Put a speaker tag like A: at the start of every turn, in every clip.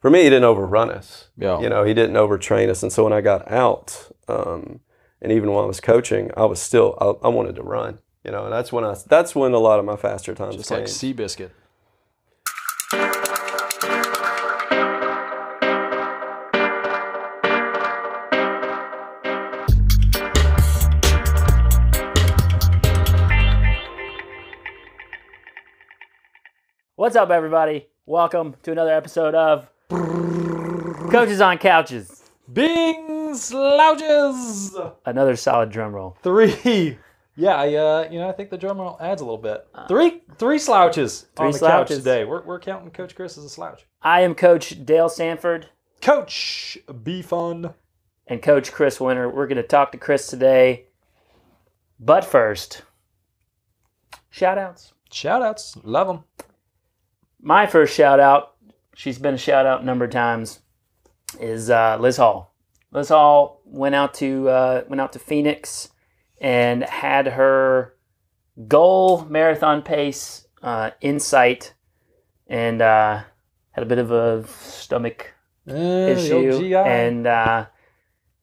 A: for me, he didn't overrun us. Yeah. You know, he didn't overtrain us. And so when I got out, um, and even while I was coaching, I was still I, I, wanted to run. You know, and that's when I that's when a lot of my faster times. Just came. like Seabiscuit.
B: What's up, everybody? Welcome to another episode of Coaches on couches. Bing slouches. Another solid drum roll. Three.
C: Yeah, I, uh, you know, I think the drum roll adds a little bit.
B: Three, three slouches three on the slouches. couch today. We're,
C: we're counting Coach Chris as a slouch.
B: I am Coach Dale Sanford. Coach Be Fun. And Coach Chris Winter. We're going to talk to Chris today. But first, shout outs. Shout outs. Love them. My first shout out she's been a shout out a number of times, is uh, Liz Hall. Liz Hall went out to uh, went out to Phoenix and had her goal marathon pace uh, insight and uh, had a bit of a stomach eh, issue and uh,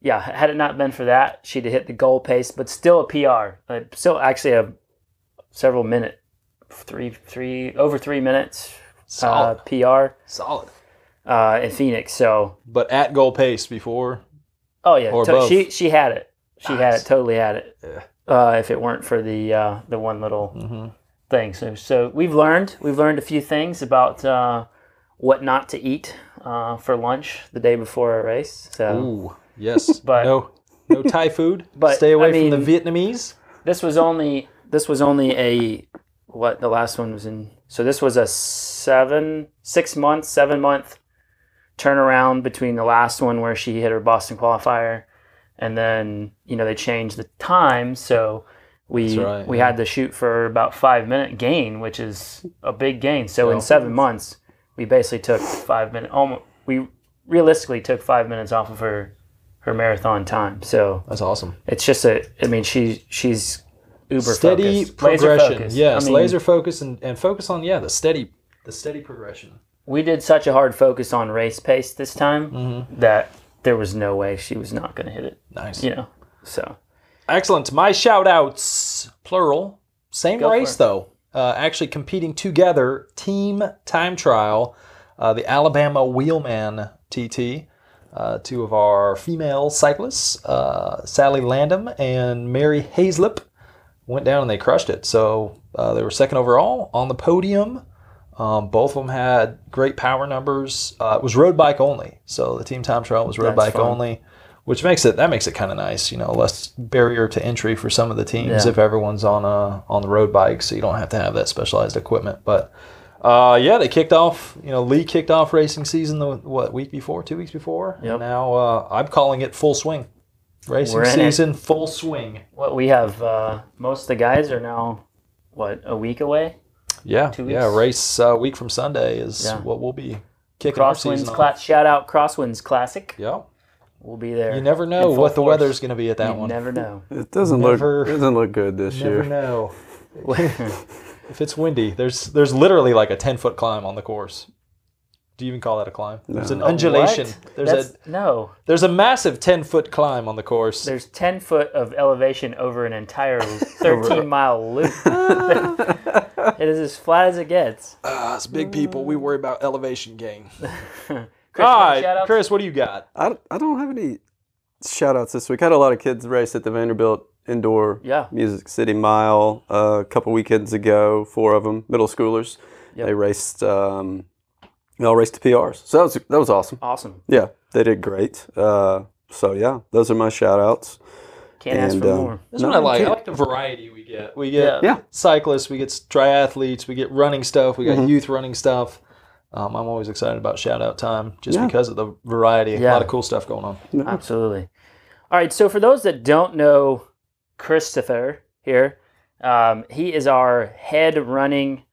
B: yeah, had it not been for that, she'd have hit the goal pace, but still a PR. Like, still actually a several minute, three, three over three minutes, Solid. Uh, PR. Solid. Uh, in Phoenix. So, but at goal pace before. Oh yeah, to- she she had it. She nice. had it. Totally had it. Yeah. Uh, if it weren't for the uh, the one little mm-hmm. thing, so so we've learned we've learned a few things about uh, what not to eat uh, for lunch the day before a race. So, Ooh, yes, but no no Thai food. But stay away I mean, from the Vietnamese. This was only this was only a what the last one was in. So this was a seven, six month, seven month turnaround between the last one where she hit her Boston qualifier, and then you know they changed the time, so we right, we yeah. had to shoot for about five minute gain, which is a big gain. So well, in seven months, we basically took five minutes. Almost we realistically took five minutes off of her her marathon time. So that's awesome. It's just a. I mean, she she's uber steady focused. progression. Laser focus. Yes, I mean, laser focus and, and focus on yeah the steady
C: the steady progression.
B: We did such a hard focus on race pace this time mm-hmm. that there was no way she was not going to hit it. Nice, you know. So
C: excellent. My shout outs, plural.
B: Same Go race though.
C: Uh, actually competing together, team time trial, uh, the Alabama Wheelman TT. Uh, two of our female cyclists, uh, Sally Landham and Mary Hazlip, went down and they crushed it. So uh, they were second overall on the podium. Um, both of them had great power numbers. Uh, it was road bike only, so the team time trial was road That's bike fun. only, which makes it that makes it kind of nice. You know, less barrier to entry for some of the teams yeah. if everyone's on a on the road bike, so you don't have to have that specialized equipment. But uh, yeah, they kicked off. You know, Lee kicked off racing season the what week before, two weeks before. Yep. And now uh, I'm calling it full swing. Racing We're season
B: full swing. What we have, uh, most of the guys are now, what, a week away? Yeah, yeah.
C: Race uh, week from Sunday is yeah. what we'll be kicking Crosswinds class.
B: Shout out Crosswinds Classic. Yeah, we'll be there. You never know what force. the weather's going to be at that you one. Never know.
A: It doesn't never, look it doesn't look good this never year. Never know.
C: if it's windy, there's there's literally like a ten foot climb on the course do you even call that a climb? No. There's an undulation. What? There's That's, a no.
B: There's a massive ten foot climb on the course. There's ten foot of elevation over an entire thirteen mile loop. it is as flat as it gets. Uh, it's big people, we worry about elevation gain. Chris,
C: All right, Chris, what do you got?
A: I, I don't have any shout outs this week. I had a lot of kids race at the Vanderbilt Indoor yeah. Music City Mile uh, a couple weekends ago, four of them, middle schoolers. Yep. They raced um, we all raced race to PRs. So that was that was awesome. Awesome. Yeah, they did great. Uh, so yeah, those are my shout outs. Can't and, ask for um, more. This no, I like. I like the
C: variety we get. We get yeah.
A: cyclists, we get
C: triathletes, we get running stuff, we got mm-hmm. youth running stuff. Um, I'm always excited about shout out time just yeah. because of the variety. Yeah. A lot of cool stuff going on. Absolutely.
B: All right. So for those that don't know Christopher here, um, he is our head running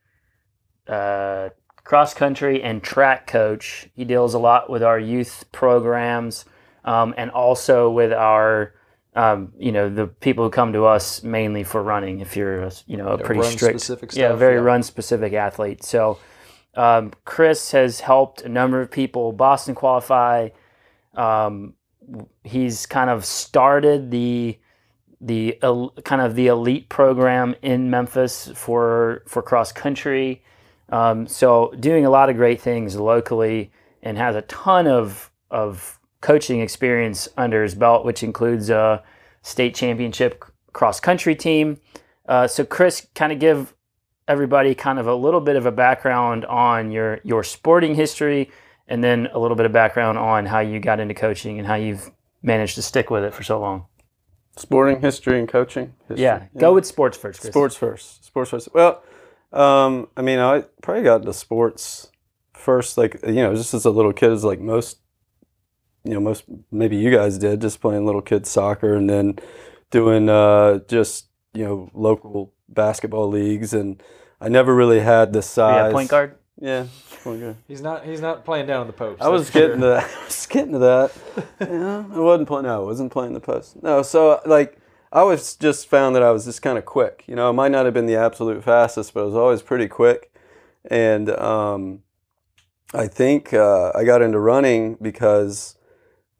B: uh, cross country and track coach. He deals a lot with our youth programs um, and also with our, um, you know, the people who come to us mainly for running. If you're, a, you know, a yeah, pretty strict, stuff, yeah, very yeah. run specific athlete. So um, Chris has helped a number of people Boston qualify. Um, he's kind of started the the kind of the elite program in Memphis for for cross country. Um, so doing a lot of great things locally and has a ton of of coaching experience under his belt, which includes a state championship cross country team. Uh, so Chris, kind of give everybody kind of a little bit of a background on your your sporting history, and then a little bit of background on how you got into coaching and how you've managed to stick with it for so long.
A: Sporting history and coaching. History. Yeah. yeah, go with sports first. Chris. Sports first. Sports first. Well um, I mean, I probably got into sports first, like you know, just as a little kid, as like most, you know, most maybe you guys did, just playing little kid soccer and then doing uh, just you know local basketball leagues, and I never really had the oh, size. Yeah, point guard. Yeah, point guard.
C: He's not. He's not playing down on the post. I was getting sure.
A: to that. I was getting to that. yeah, I wasn't playing. No, I wasn't playing the post. No, so like I always just found that I was just kind of quick. You know, I might not have been the absolute fastest, but I was always pretty quick. And um, I think uh, I got into running because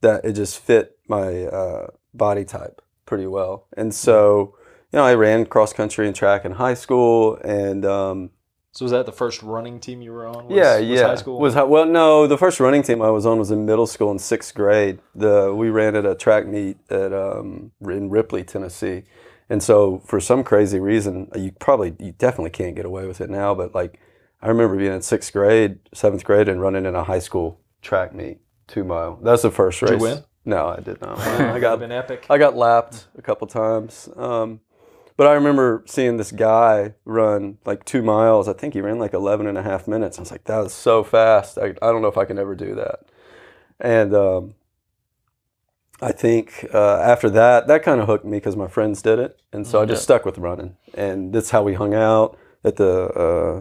A: that it just fit my uh, body type pretty well. And so, you know, I ran cross country and track in high school, and um,
C: so was that the first running team you were on? Was, yeah, was yeah. High school was high,
A: well, no, the first running team I was on was in middle school in sixth grade. The we ran at a track meet at um, in Ripley, Tennessee, and so for some crazy reason, you probably you definitely can't get away with it now. But like, I remember being in sixth grade, seventh grade, and running in a high school track meet two mile. That's the first race. Did you win? No, I did not. I got been epic. I got lapped a couple times. Um, but I remember seeing this guy run like two miles. I think he ran like 11 and a half minutes. I was like, that was so fast. I, I don't know if I can ever do that. And um, I think uh, after that, that kind of hooked me because my friends did it. And so I just stuck with running. And that's how we hung out at the,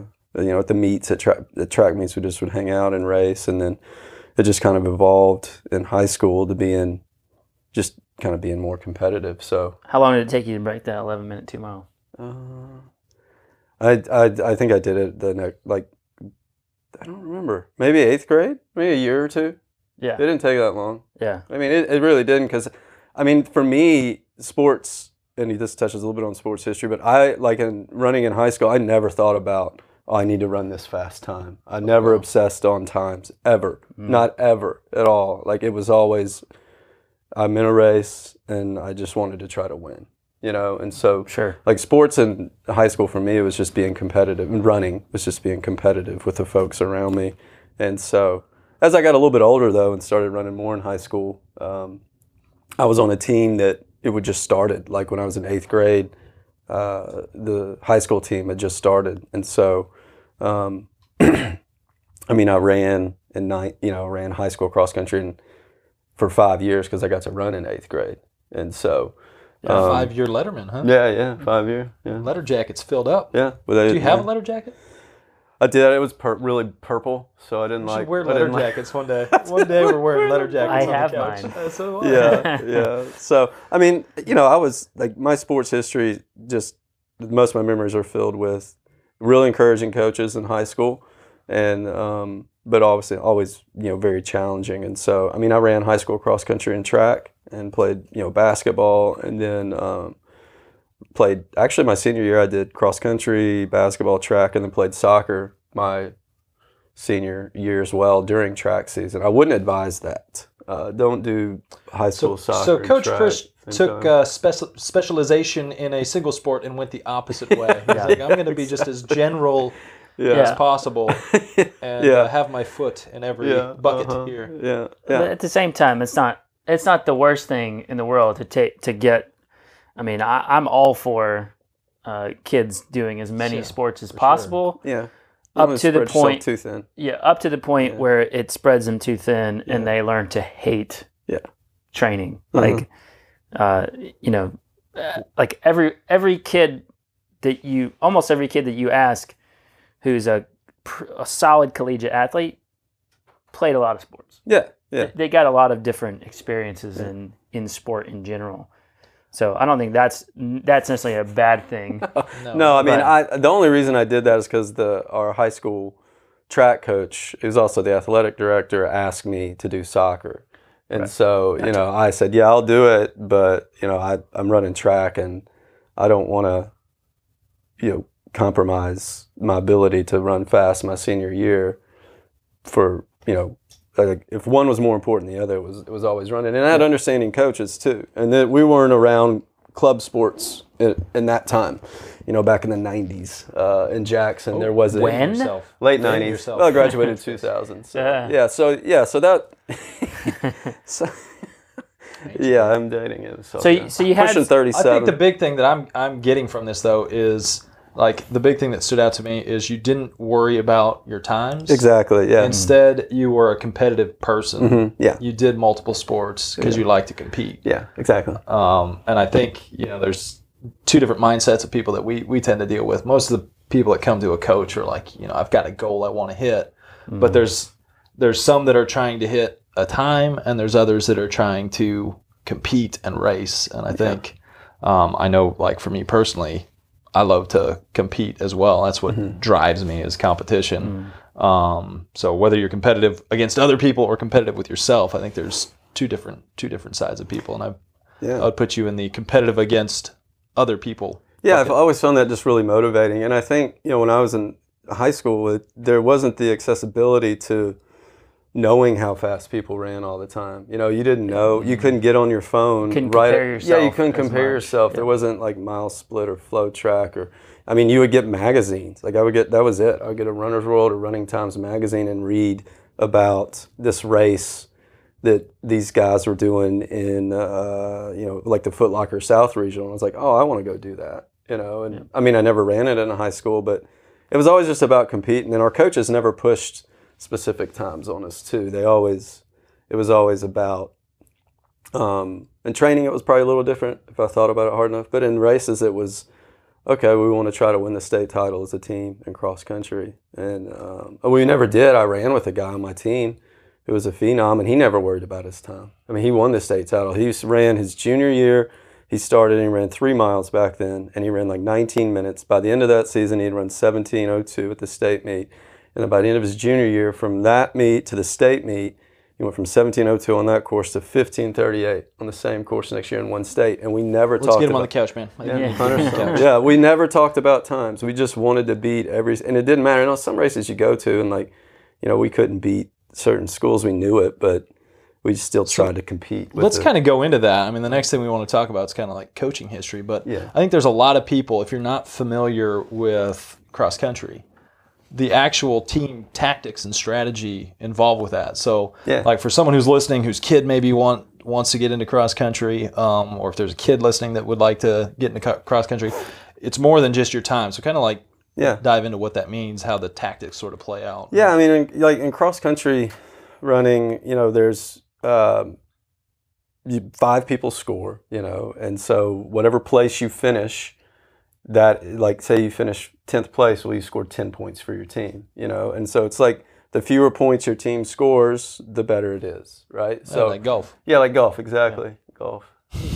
A: uh, you know, at the meets, at, at track meets. We just would hang out and race. And then it just kind of evolved in high school to being just kind of being more competitive.
B: So how long did it take you to break that 11 minute two mile? Uh,
A: I, I I think I did it the next like I don't remember
B: maybe eighth grade maybe a year or
A: two. Yeah, it didn't take that long. Yeah, I mean it, it really didn't because I mean for me sports and this touches a little bit on sports history, but I like in running in high school I never thought about oh, I need to run this fast time. I oh, never obsessed on times ever, mm. not ever at all. Like it was always I'm in a race and I just wanted to try to win, you know? And so, sure. like sports in high school for me, it was just being competitive and running was just being competitive with the folks around me. And so, as I got a little bit older though and started running more in high school, um, I was on a team that it would just started. Like when I was in eighth grade, uh, the high school team had just started. And so, um, I mean, I ran in night, you know, ran high school cross country and for five years because I got to run in eighth grade. And so.
C: Yeah, um, five year letterman, huh? Yeah,
A: yeah, five year. Yeah. Letter jackets filled up. Yeah. Well, they, Do you have yeah. a letter jacket? I did. It was per- really purple, so I didn't we like. Wear letter jackets
C: like... one day. One day we're wearing letter jackets. I have mine. So yeah, yeah.
A: So I mean, you know, I was like my sports history. Just most of my memories are filled with really encouraging coaches in high school, and um, but obviously always you know very challenging. And so I mean I ran high school cross country and track and played you know basketball and then um, played actually my senior year I did cross country, basketball, track, and then played soccer my senior year as well during track season. I wouldn't advise that. Uh, don't do high school so, soccer. So Coach Chris took uh,
C: specialization in a single sport and went the opposite way. yeah. Like, I'm going to be just as general yeah. as possible and yeah. uh, have my foot in every yeah. bucket uh-huh. here.
B: Yeah. But at the same time, it's not it's not the worst thing in the world to take to get. I mean, I, am all for uh, kids doing as many sports as possible. Sure. Yeah. Up to the point, too thin. yeah. Up to the point where it spreads them too thin, and they learn to hate, yeah, training. Mm-hmm. Like, uh, you know, uh, like every every kid that you, almost every kid that you ask, who's a, a solid collegiate athlete, played a lot of sports. Yeah, yeah. They, got a lot of different experiences yeah. in in sport in general. So I don't think that's that's necessarily a bad thing. no. no, I mean, I, the only reason I did that
A: is because the our high school track coach, who's also the athletic director, asked me to do soccer, and right. so you know I said, yeah, I'll do it, but you know I, I'm running track and I don't want to, you know, compromise my ability to run fast my senior year for, you know, like if one was more important than the other, it was it was always running. And I had understanding coaches too, and that we weren't around club sports in, in, that time. You know, back in the '90s uh, in Jackson, oh, there was a when late '90s. Well, I graduated 2000. So, yeah. yeah. So yeah. So that. so, yeah, I'm dating him. So, so, yeah. so you had, pushing 37. I think the
C: big thing that I'm I'm getting from this though is like the big thing that stood out to me is you didn't worry about your times. Exactly. Yeah. Instead, mm-hmm. you were a competitive person. Mm-hmm. Yeah. You did multiple sports because yeah. you like to compete. Yeah. Exactly. Um, and I think you know there's two different mindsets of people that we we tend to deal with. Most of the people that come to a coach are like, you know, I've got a goal I want to hit, mm-hmm. but there's there's some that are trying to hit a time, and there's others that are trying to compete and race. And I think. Yeah. Um, I know, like for me personally, I love to compete as well. That's what mm-hmm. drives me is competition. Mm. Um, so whether you're competitive against other people or competitive with yourself, I think there's two different two different sides of people, and I yeah. I'd put you in the competitive against other people.
A: Yeah, bucket. I've always found that just really motivating, and I think you know when I was in high school, it, there wasn't the accessibility to knowing how fast people ran all the time. You know, you didn't know you couldn't get on your phone. Couldn't right? compare yourself. Yeah, you couldn't compare much. yourself. There wasn't like mile split or flow track or I mean you would get magazines. Like I would get that was it. I would get a runner's world or running times magazine and read about this race that these guys were doing in uh, you know, like the Footlocker South regional. And I was like, oh I want to go do that. You know, and I mean I never ran it in high school, but it was always just about competing and our coaches never pushed specific times on us too. They always, it was always about, um, in training it was probably a little different if I thought about it hard enough, but in races it was, okay, we want to try to win the state title as a team in cross country. And um, oh, we never did. I ran with a guy on my team who was a phenom, and he never worried about his time. I mean, he won the state title. He ran his junior year. He started and he ran three miles back then, and he ran like 19 minutes. By the end of that season, he had run 17.02 at the state meet. And by the end of his junior year, from that meet to the state meet, he went from 1702 on that course to 1538 on the same course next year in one state. And we never Let's talked get him about, on the couch, man. Yeah, yeah. yeah, we never talked about times. We just wanted to beat every, and it didn't matter. You know, some races you go to and like, you know, we couldn't beat certain schools. We knew it, but we still tried to compete. Let's kind
C: of go into that. I mean, the next thing we want to talk about is kind of like coaching history, but yeah. I think there's a lot of people, if you're not familiar with cross country, the actual team tactics and strategy involved with that. So, yeah. like for someone who's listening, whose kid maybe want wants to get into cross country, um, or if there's a kid listening that would like to get into cross country, it's more than just your time. So, kind of like yeah, dive into what that means, how the tactics sort of play out.
A: Yeah, I mean, in, like in cross country running, you know, there's uh, you, five people score, you know, and so whatever place you finish, that like say you finish 10th place, well, you scored 10 points for your team, you know? And so it's like the fewer points your team scores, the better it is, right? Yeah, so like golf. Yeah, like golf, exactly. Yeah. Golf.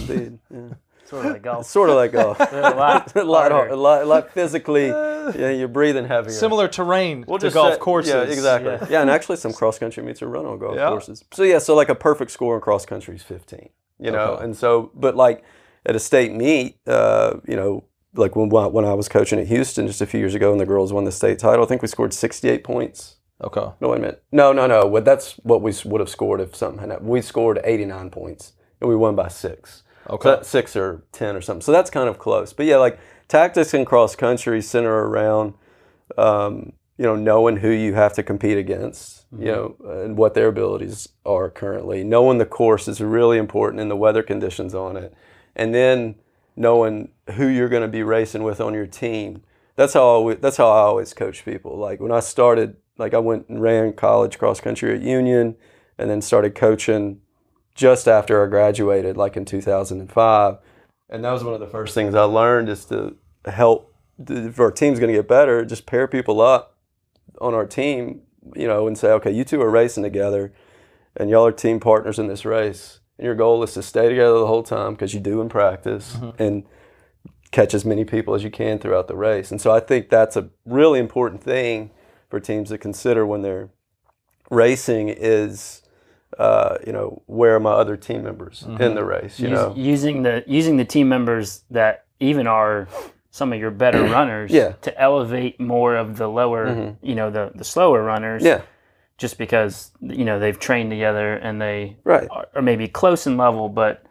A: Indeed. Yeah. Sort of like golf. sort of like golf. a lot, a lot, a lot, a lot physically. yeah, you're breathing heavier. Similar terrain we'll to golf set, courses. Yeah, exactly. Yeah. yeah. and actually some cross country meets are run on golf yeah. courses. So yeah, so like a perfect score in cross country is 15. You know, okay. and so, but like at a state meet, uh, you know, like when, when I was coaching at Houston just a few years ago and the girls won the state title, I think we scored 68 points. Okay. No, wait a minute. No, no, no. Well, that's what we would have scored if something had happened. We scored 89 points and we won by six. Okay. So six or 10 or something. So that's kind of close. But yeah, like tactics in cross country center around, um, you know, knowing who you have to compete against, mm-hmm. you know, and what their abilities are currently. Knowing the course is really important and the weather conditions on it. And then, knowing who you're going to be racing with on your team. That's how I always, that's how I always coach people. Like when I started, like I went and ran college cross country at Union, and then started coaching just after I graduated, like in 2005. And that was one of the first things I learned is to help. If our team's going to get better, just pair people up on our team, you know, and say, okay, you two are racing together, and y'all are team partners in this race and your goal is to stay together the whole time because you do in practice mm-hmm. and catch as many people as you can throughout the race. And so I think that's a really important thing for teams to consider when they're racing is uh, you know where are my other team members mm-hmm. in the race you know
B: using the using the team members that even are some of your better runners yeah. to elevate more of the lower mm-hmm. you know the the slower runners yeah just because you know they've trained together and they right. are, are maybe close in level, but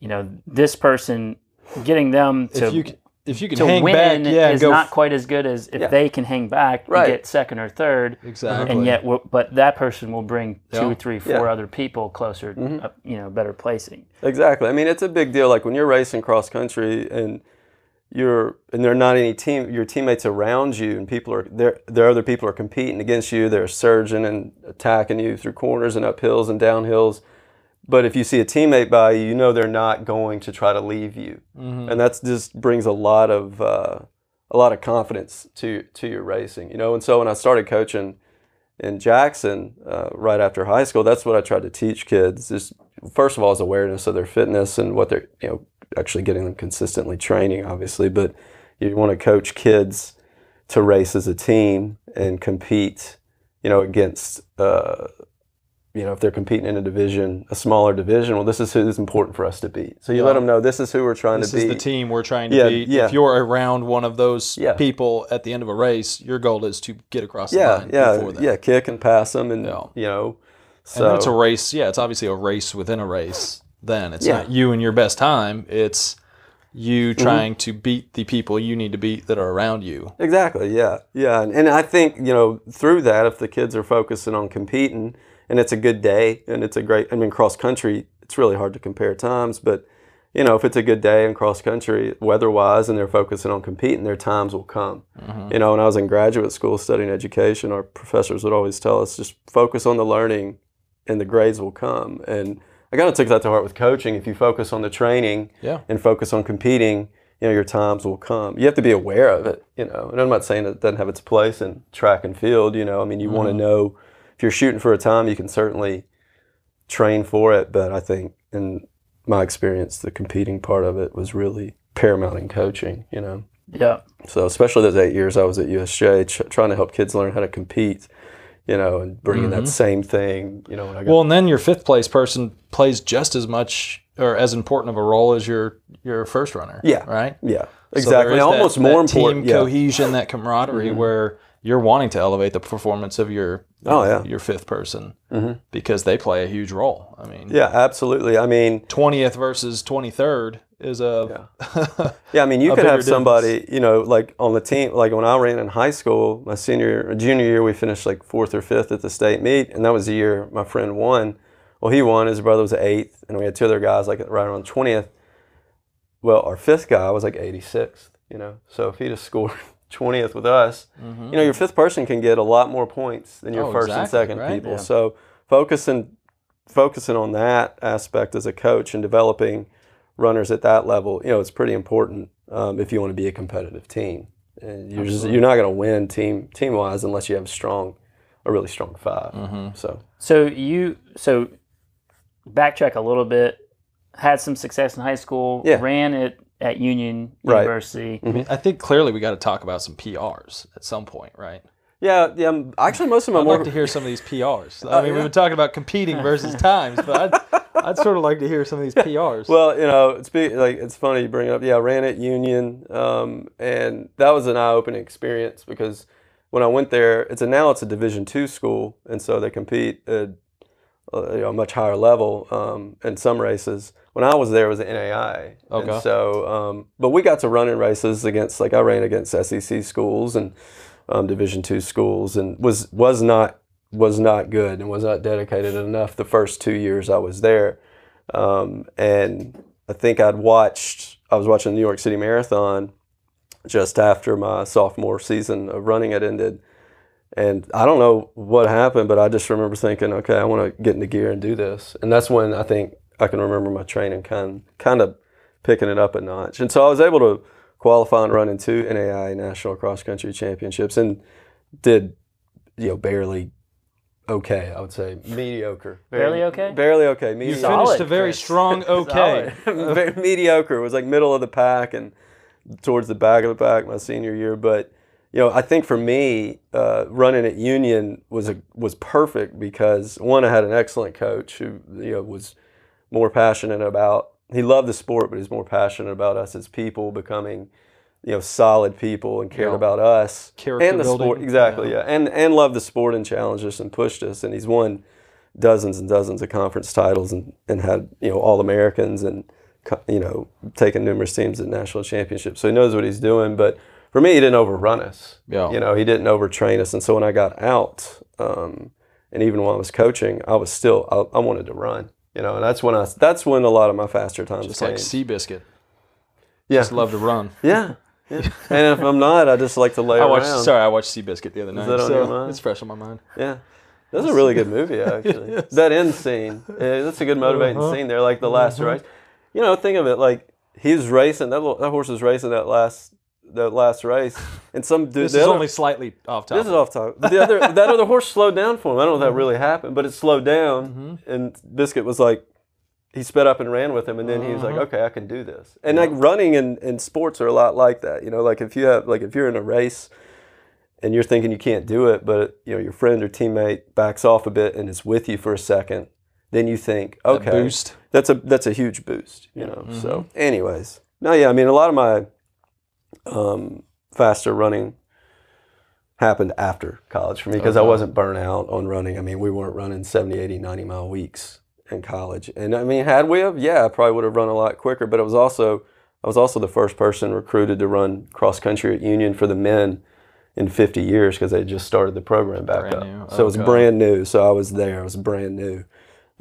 B: you know this person getting them to if you can, if you can to hang win back, yeah, is not f- quite as good as if yeah. they can hang back right. and get second or third. Exactly. And yet, but that person will bring yeah. two, three, four yeah. other people closer, mm-hmm. uh, you know, better placing.
A: Exactly. I mean, it's a big deal. Like when you're racing cross country and you're and there are not any team your teammates around you and people are there there are other people are competing against you they're surging and attacking you through corners and up hills and downhills but if you see a teammate by you you know they're not going to try to leave you mm-hmm. and that's just brings a lot of uh, a lot of confidence to to your racing you know and so when i started coaching in jackson uh, right after high school that's what i tried to teach kids is first of all is awareness of their fitness and what they're you know actually getting them consistently training, obviously, but you want to coach kids to race as a team and compete, you know, against, uh, you know, if they're competing in a division, a smaller division, well, this is who's important for us to beat. So you yeah. let them know this is who we're trying this to beat. This is the team we're trying to yeah, beat. Yeah. If
C: you're around one of those yeah. people at the end of a race, your goal
A: is to get across the line yeah, Yeah, kick and pass them and, you know.
C: So. And it's a race. Yeah, it's obviously a race within a race then. It's yeah. not you and your best time. It's you mm-hmm. trying mm-hmm. to beat the people you need to beat that are around you.
A: Exactly. Yeah. Yeah. And, and, I think, you know, through that, if the kids are focusing on competing and it's a good day and it's a great, I mean, cross country, it's really hard to compare times, but, you know, if it's a good day in cross country weather wise and they're focusing on competing, their times will come. Mm-hmm. You know, when I was in graduate school studying education, our professors would always tell us just focus on the learning and the grades will come. And, I kind of took that to heart with coaching. If you focus on the training yeah. and focus on competing, you know, your times will come. You have to be aware of it, you know. And I'm not saying it doesn't have its place in track and field, you know. I mean, you mm-hmm. want to know if you're shooting for a time, you can certainly train for it. But I think in my experience, the competing part of it was really paramount in coaching, you know. Yeah. So especially those eight years I was at USJ, trying to help kids learn how to compete you know, and bringing mm-hmm. that same thing, you know. When I got, well, and then your
C: fifth place person plays just as much or as important of a role as your your first runner. Yeah. Right. Yeah. Exactly. So almost that, more that important. Team yeah. cohesion, that camaraderie, mm-hmm. where you're wanting to elevate the performance of your oh, yeah. your fifth person mm-hmm. because they play a huge
A: role. I mean, yeah, absolutely. I mean,
C: twentieth versus twenty third is a
A: yeah. yeah. I mean, you could have somebody you know like on the team. Like when I ran in high school, my senior junior year, we finished like fourth or fifth at the state meet, and that was the year my friend won. Well, he won. His brother was eighth, and we had two other guys like right around twentieth. Well, our fifth guy was like eighty sixth. You know, so if he just scored 20th with us, mm-hmm. you know, your fifth person can get a lot more points than your oh, first exactly, and second right? people. Yeah. So focusing focusing on that aspect as a coach and developing runners at that level, you know, it's pretty important um, if you want to be a competitive team. And you're just, you're not going to win team team wise unless you have strong a really strong 5 mm-hmm. So
B: so you so backtrack a little bit. Had some success in high school. Yeah. Ran at at Union right. University. Mm-hmm. I, mean, I
C: think clearly we got to talk about some PRs at some point, right? Yeah, yeah. Um, actually, most of my I'd more... like to
A: hear some of these PRs. I oh, mean, yeah. we been
C: talking about competing versus times, but I'd, I'd, sort of like to hear some of these PRs.
A: Well, you know, it's be, like it's funny you bring it up. Yeah, I ran at Union, um, and that was an eye-opening experience because when I went there, it's a, now it's a Division two school, and so they compete at uh, you know, a much higher level um, in some races. When I was there, it was the NAI. Okay. And so, um, but we got to run in races against, like I ran against SEC schools and um, Division two schools, and was was not was not good and was not dedicated enough the first two years I was there. Um, and I think I'd watched I was watching the New York City Marathon just after my sophomore season of running had ended and I don't know what happened, but I just remember thinking, okay, I want to get into gear and do this. And that's when I think I can remember my training kind kind of picking it up a notch. And so I was able to qualify and run in two NAI National Cross Country Championships and did you know barely okay, I would say mediocre. Barely okay. Barely okay. you finished Solid, a very Chris. strong okay. very mediocre. It was like middle of the pack and towards the back of the pack my senior year, but you know, I think for me, uh, running at Union was a, was perfect because one, I had an excellent coach who you know was more passionate about. He loved the sport, but he's more passionate about us as people becoming, you know, solid people and cared yeah. about us Character and the building. sport. Exactly, yeah. yeah, and and loved the sport and challenged us and pushed us. And he's won dozens and dozens of conference titles and and had you know all Americans and you know taken numerous teams to national championships. So he knows what he's doing, but for me, he didn't overrun us. Yeah. You know, he didn't overtrain us. And so when I got out, um, and even while I was coaching, I was still I, I, wanted to run. You know, and that's when I that's when a lot of my faster times just came. like Seabiscuit. Yeah. Just love to run. Yeah. yeah. and if I'm not, I just like to lay I watched, around. Sorry, I watched Seabiscuit the other night. Is that on so your mind? It's fresh on my mind. Yeah. That's a really good movie, actually. yes. That end scene, that's a good motivating uh-huh. scene. There, like the last uh-huh. race. You know, think of it like he's racing, that, little, that horse is racing that last that last race. And some dude. This is other, only slightly off topic. This is off topic. But the other that other horse slowed down for him. I don't know if that really mm-hmm. happened, but it slowed down, mm-hmm. and Biscuit was like, he sped up and ran with him, and then he was like, mm-hmm. okay, I can do this. And yeah. like running and, and sports are a lot like that. You know, like if you have like if you're in a race. And you're thinking you can't do it, but you know your friend or teammate backs off a bit and is with you for a second. Then you think, okay, that that's a that's a huge boost, you know. So, mm-hmm. anyways, no, yeah, I mean, a lot of my um, faster running happened after college for me because okay. I wasn't burnt out on running. I mean, we weren't running 70, 80, 90 mile weeks in college. And I mean, had we have, yeah, I probably would have run a lot quicker, but it was also, I was also the first person recruited to run cross country at Union for the men in 50 years because they just started the program back brand up. New. So okay. it was brand new. So I was there. It was a brand new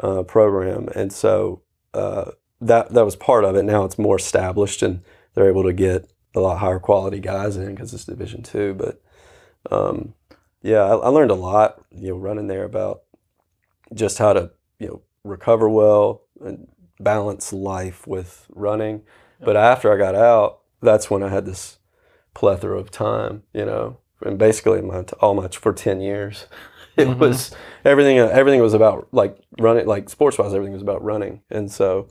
A: uh, program. And so uh, that, that was part of it. Now it's more established and they're able to get a lot higher quality guys in because it's Division Two. But um, yeah, I, I, learned a lot, you know, running there about just how to you know recover well and balance life with running. But after I got out, that's when I had this plethora of time, you know, and basically my all my for ten years. It mm-hmm. was everything. Everything was about like running, like sports wise. Everything was about running, and so,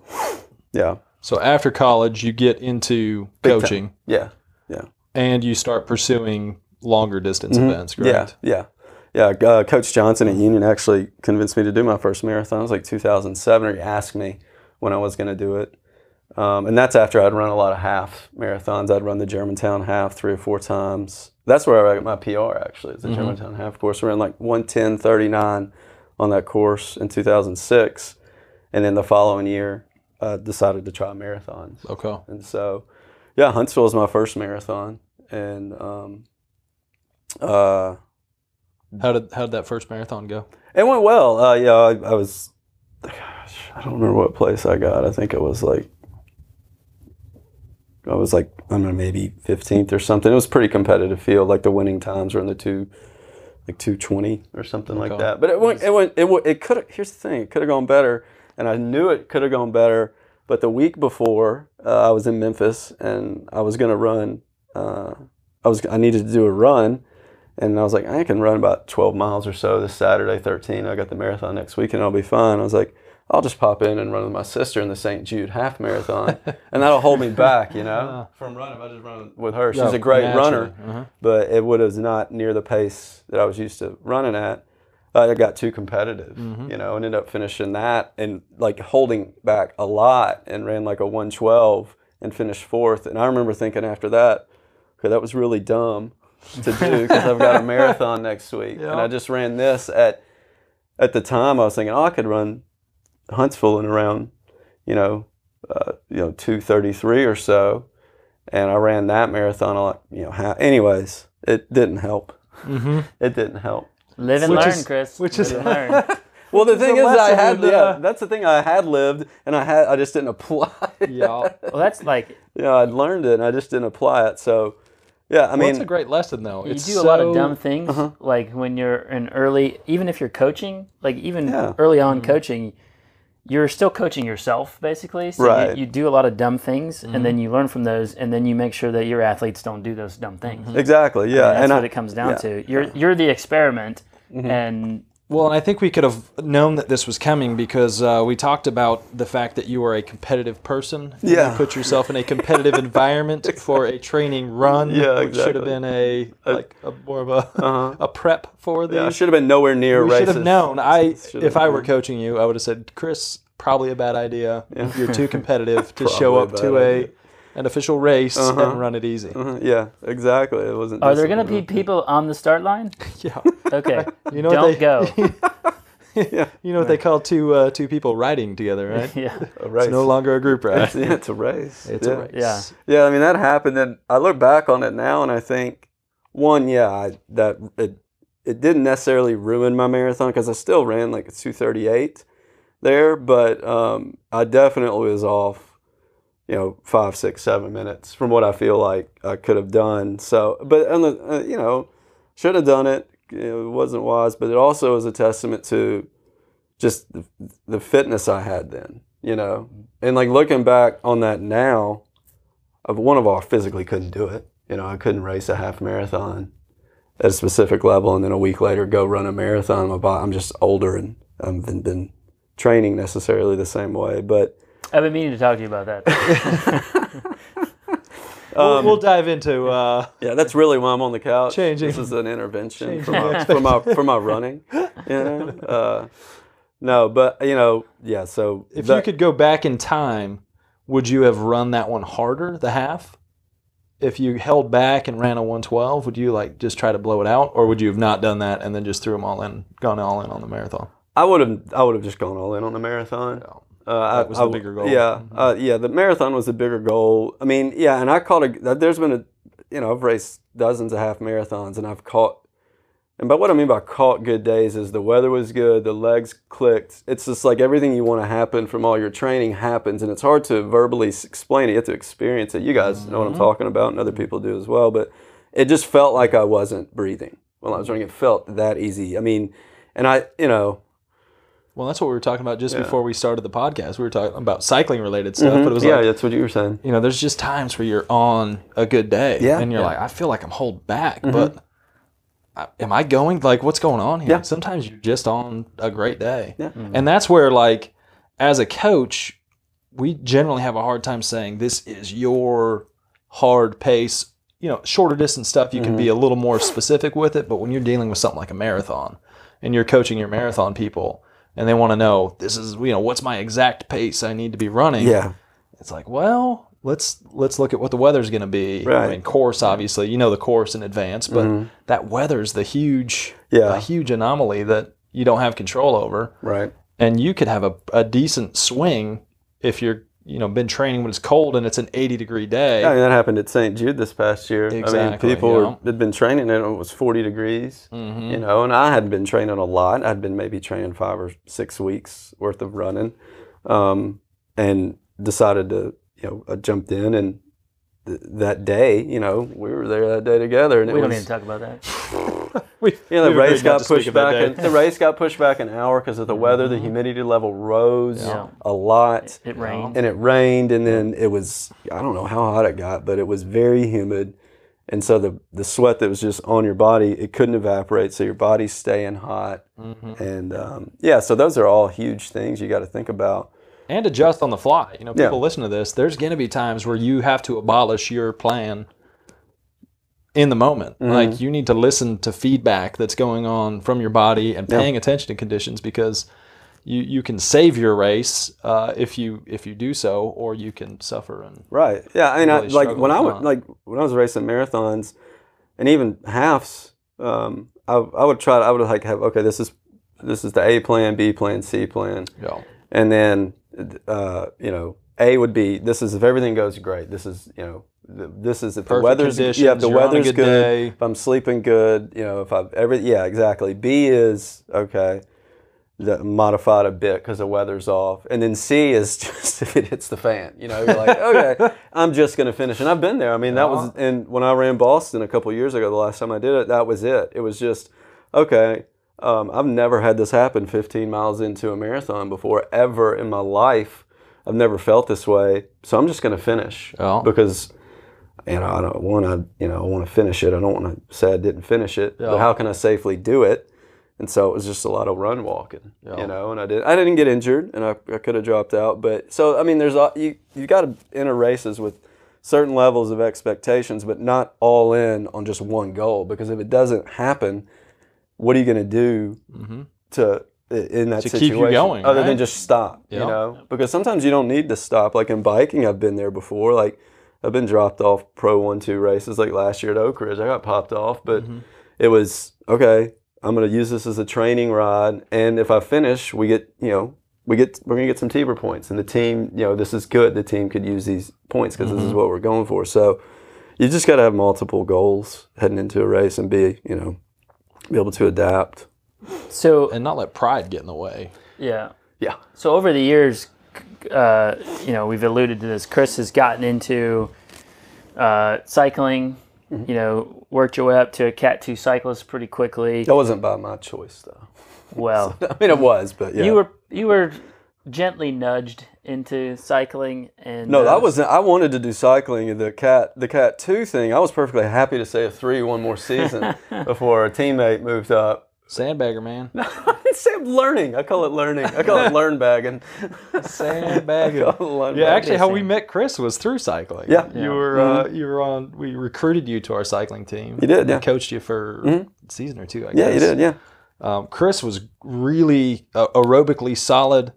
A: yeah.
C: So after college, you get into
A: Big coaching. Time. Yeah, yeah.
C: And you start pursuing longer distance mm-hmm. events, correct?
A: Yeah, yeah, yeah. Uh, Coach Johnson at Union actually convinced me to do my first marathon. It was like 2007, or he asked me when I was going to do it. Um, and that's after I'd run a lot of half marathons. I'd run the Germantown half three or four times. That's where I got my PR actually. It's the mm-hmm. Germantown half course. I ran like 110.39 on that course in 2006, and then the following year I uh, decided to try marathons. Okay. And so, yeah, Huntsville was my first marathon, and um, uh,
C: how did how did that first marathon go?
A: It went well. Uh, yeah, I, I, was, gosh, I don't remember what place I got. I think it was like, I was like, I don't know, maybe fifteenth or something. It was pretty competitive field. Like the winning times were in the two, like two twenty or something okay. like that. But it went, it went, it it could. Here's the thing, it could have gone better and I knew it could have gone better. But the week before, uh, I was in Memphis and I was gonna run. Uh, I was I needed to do a run, and I was like, I can run about 12 miles or so this Saturday, 13. I got the marathon next week, and I'll be fine. I was like, I'll just pop in and run with my sister in the St. Jude half marathon, and that'll hold me back, you know, uh-huh. from running. I just run with her. She's a great naturally. runner, uh-huh. but it would have not near the pace that I was used to running at. Uh, I got too competitive, mm-hmm. you know, and ended up finishing that and like holding back a lot and ran like a 112 and finished fourth. And I remember thinking after that, okay, that was really dumb to do because I've got a marathon next week. Yep. And I just ran this at, at the time I was thinking, oh, I could run Huntsville in around, you know, uh, you know, 233 or so. And I ran that marathon a lot, you know, ha- anyways, it didn't help. Mm-hmm. It didn't help. Live and learn, is, Chris. Which Live is learn. well, the thing is, I had the, yeah, that's the thing I had lived, and I had I just didn't apply. Yeah. Well, that's like yeah, I'd learned it, and I just didn't apply it. So yeah, I mean, it's a great lesson though. It's you do a lot of dumb things, uh
B: like when you're in early, even if you're coaching, like even early on mm-hmm. coaching, you're still coaching yourself basically. So right. you, you do a lot of dumb things, mm-hmm. and then you learn from those, and then you make sure that your athletes don't do those dumb things. Mm-hmm. Exactly. Yeah, that's and what it comes down to. You're you're the experiment, Mm-hmm.
C: And well, and I think we could have known that this was coming because uh, we talked about the fact that you are a competitive person. Yeah. You put yourself in a competitive environment exactly. for a training run. Yeah, exactly. Which should have been a, a like a, more of a uh-huh. a prep for the. Yeah, should have been nowhere near. right. should have known. I should if I were coaching you, I would have said, Chris, probably a bad idea. Yeah. You're too competitive to show up to a, an official race uh-huh. and run it easy. Uh-huh. Yeah,
A: exactly. It wasn't. Are there going to
B: be people on the start line? yeah. Okay. You know, don't they, go.
C: yeah. You know what right. they call two uh, two people
A: riding together, right? yeah. It's no longer a group ride. It's, yeah, it's a race. It's yeah. a race. Yeah. Yeah. I mean, that happened, and I look back on it now, and I think, one, yeah, I, that it it didn't necessarily ruin my marathon because I still ran like a two thirty eight there, but um, I definitely was off you know five, six, seven minutes from what I feel like I could have done. So, but and the, uh, you know, should have done it. It wasn't wise, but it also is a testament to just the, the fitness I had then. You know, and like looking back on that now, one of all physically couldn't do it. You know, I couldn't race a half marathon at a specific level, and then a week later go run a marathon. I'm just older and I've been, been training necessarily the same way, but
B: I've been meaning to talk to you about that.
A: we'll, um, we'll, dive into. Uh, yeah, that's really why I'm on the couch. Changing. This is an intervention for my, for my, for my running. Uh, no, but you know, yeah. So if you
C: could go back in time, would you have run that one harder, the half? If you held back and ran a 112, would you like just try to blow it out, or would you have not done that and then just threw them all in, gone all in on the marathon?
A: I would have. I would have just gone all in on the marathon. Uh, that was I, the bigger goal. Yeah, mm-hmm. uh, yeah. The marathon was the bigger goal. I mean, yeah, and I caught a. Uh, there's been a, you know, I've raced dozens of half marathons, and I've caught. And by what I mean by caught good days is the weather was good, the legs clicked. It's just like everything you want to happen from all your training happens, and it's hard to verbally explain it. You have to experience it. You guys mm-hmm. know what I'm mm-hmm. talking about, and other people do as well. But it just felt like I wasn't breathing while I was running. It felt that easy. I mean, and I, you know, well, that's what we were talking about just yeah. before we started the podcast. We were talking about cycling related stuff, mm-hmm. but it was yeah, like, that's what you were
C: saying. You know, there's just times where you're on a good day, yeah, and you're yeah. like, I feel like I'm hold back, mm-hmm. but I, am I going? Like, what's going on here? Yeah. Sometimes you're just on a great day, yeah. Mm-hmm. and that's where like as a coach, we generally have a hard time saying this is your hard pace. You know, shorter distance stuff, you can be mm-hmm. a little more specific with it, but when you're dealing with something like a marathon and you're coaching your marathon people and they want to know this is you know what's my exact pace I need to be running. Yeah, it's like well let's let's look at what the weather's going to be. Right. I mean, course obviously you know the course in advance, but mm-hmm. that weather's the huge yeah. huge anomaly that you don't have control over. Right, and you could have a, a decent swing
A: if you're you know been training when it's cold and it's an 80 degree day. Yeah, I mean, that happened at St. Jude this past year. Exactly, I mean, people you know? had been training and it was 40 degrees, mm-hmm. you know, and I had been training a lot. I'd been maybe training five or six weeks worth of running, um, and decided to you know I jumped in and. Th- that day, you know, we were there that day together, and we don't was, even
B: talk about that. we, yeah, the race got pushed back. An, the
A: race got pushed back an hour because of the weather. The mm-hmm. humidity level rose yeah. a lot. It, it rained, and it rained, and then it was I don't know how hot it got, but it was very humid, and so the the sweat that was just on your body it couldn't evaporate, so your body's staying hot, mm-hmm. and um, yeah, so those are all huge things you got to think about
C: and adjust on the fly. You know, people yeah. listen to this. There's going to be times where you have to abolish your plan in the moment. Mm-hmm. Like you need to listen to feedback that's going on from your body and paying yep. attention to conditions because you you can save your race uh, if you if you do so, or you can suffer and
A: right. Yeah, I mean, really I, like when I went, like when I was racing marathons and even halves, um, I I would try. I would like have okay, this is this is the A plan, B plan, C plan. Yeah, and then uh, you know. A would be this is if everything goes great. This is you know this is if Perfect the weather's yeah if the weather's good, good if I'm sleeping good you know if I've every yeah exactly B is okay modified a bit because the weather's off and then C is just if it hits the fan you know you're like okay I'm just gonna finish and I've been there I mean that uh-huh. was and when I ran Boston a couple years ago the last time I did it that was it it was just okay um, I've never had this happen 15 miles into a marathon before ever in my life I've never felt this way so I'm just gonna finish oh. because and I don't want to, you know, I want to finish it. I don't want to say I didn't finish it, yeah. but how can I safely do it? And so it was just a lot of run walking, yeah. you know. And I did, I didn't get injured, and I, I could have dropped out, but so I mean, there's you you got to enter races with certain levels of expectations, but not all in on just one goal because if it doesn't happen, what are you going to do mm-hmm. to in that to situation keep you going, other right? than just stop? You know, because sometimes you don't need to stop. Like in biking, I've been there before, like I've been dropped off pro one two races like last year at Oak Ridge. I got popped off, but mm-hmm. it was okay. I'm gonna use this as a training ride, and if I finish, we get you know we get we're gonna get some Tiber points, and the team you know this is good. The team could use these points because mm-hmm. this is mm-hmm. what we're going for. So you just gotta have multiple goals heading into a race and be you know be able
B: to adapt. So and not let pride get in the way. Yeah. Yeah. So over the years, uh, you know, we've alluded to this. Chris has gotten into uh, cycling. Mm-hmm. You know, worked your way up to a Cat Two cyclist pretty quickly. That wasn't by my choice, though. Well, I mean, it was, but yeah. You were you were gently nudged into cycling, and no, uh, I wasn't.
A: I wanted to do cycling. The cat the Cat Two thing. I was perfectly happy to say a three one more season before a teammate moved up Sandbagger, man. No, say learning. I call it learning. I call it learn bagging. Sandbagging. yeah, actually, how we
C: met Chris was through cycling. Yeah, you yeah. were uh, mm-hmm. uh, you were on. We recruited you to our cycling team. You did. We yeah. coached you for mm-hmm. a season or two. I guess. Yeah, you did. Yeah. Um, Chris was really uh, aerobically solid,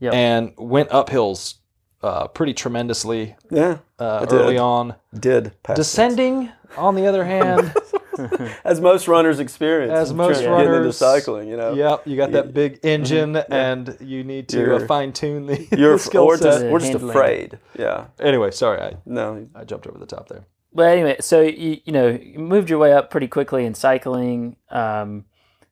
C: yep. and went up hills uh, pretty tremendously. Yeah, uh, early on.
A: Did descending, on the other hand. as most runners experience. As most runners into cycling, you know.
C: Yep, you got that big engine, mm-hmm. and you need to uh, fine
A: tune the, skills. skill Just, we're just afraid. Yeah. Anyway, sorry, I no, I jumped over the top there.
B: But anyway, so you you know you moved your way up pretty quickly in cycling. Um,